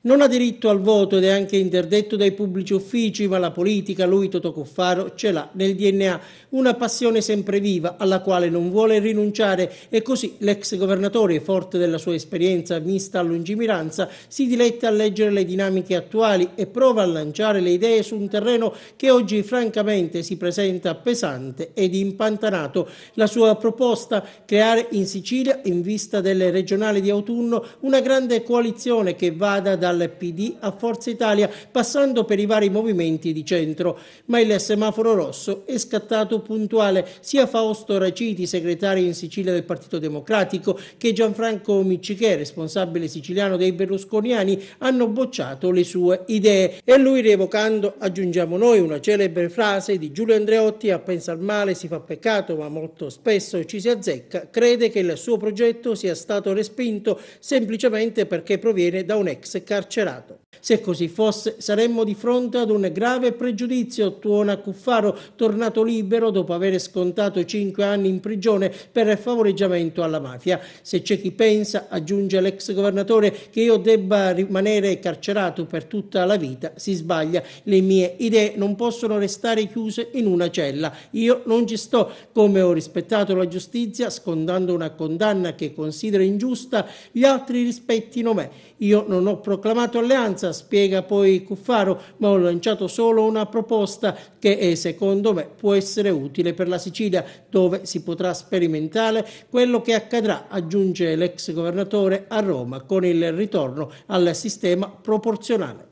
Non ha diritto al voto ed è anche interdetto dai pubblici uffici, ma la politica, lui Toto Cuffaro, ce l'ha nel DNA, una passione sempre viva alla quale non vuole rinunciare e così l'ex governatore, forte della sua esperienza mista a lungimiranza, si diletta a leggere le dinamiche attuali e prova a lanciare le idee su un terreno che oggi francamente si presenta pesante ed impantanato. La sua proposta, creare in Sicilia, in vista delle regionali di autunno, una grande coalizione che vada da dal PD a Forza Italia, passando per i vari movimenti di centro. Ma il semaforo rosso è scattato puntuale. Sia Fausto Raciti, segretario in Sicilia del Partito Democratico, che Gianfranco Miccichè, responsabile siciliano dei berlusconiani, hanno bocciato le sue idee. E lui, rievocando, aggiungiamo noi, una celebre frase di Giulio Andreotti, a pensar male si fa peccato, ma molto spesso ci si azzecca, crede che il suo progetto sia stato respinto semplicemente perché proviene da un ex carcere carcerato. Se così fosse, saremmo di fronte ad un grave pregiudizio. Tuona Cuffaro, tornato libero dopo aver scontato cinque anni in prigione per favoreggiamento alla mafia. Se c'è chi pensa, aggiunge l'ex governatore, che io debba rimanere carcerato per tutta la vita, si sbaglia. Le mie idee non possono restare chiuse in una cella. Io non ci sto. Come ho rispettato la giustizia, scontando una condanna che considero ingiusta, gli altri rispettino me. Io non ho proclamato alleanza maggioranza, spiega poi Cuffaro, ma ho lanciato solo una proposta che secondo me può essere utile per la Sicilia, dove si potrà sperimentare quello che accadrà, aggiunge l'ex governatore a Roma, con il ritorno al sistema proporzionale.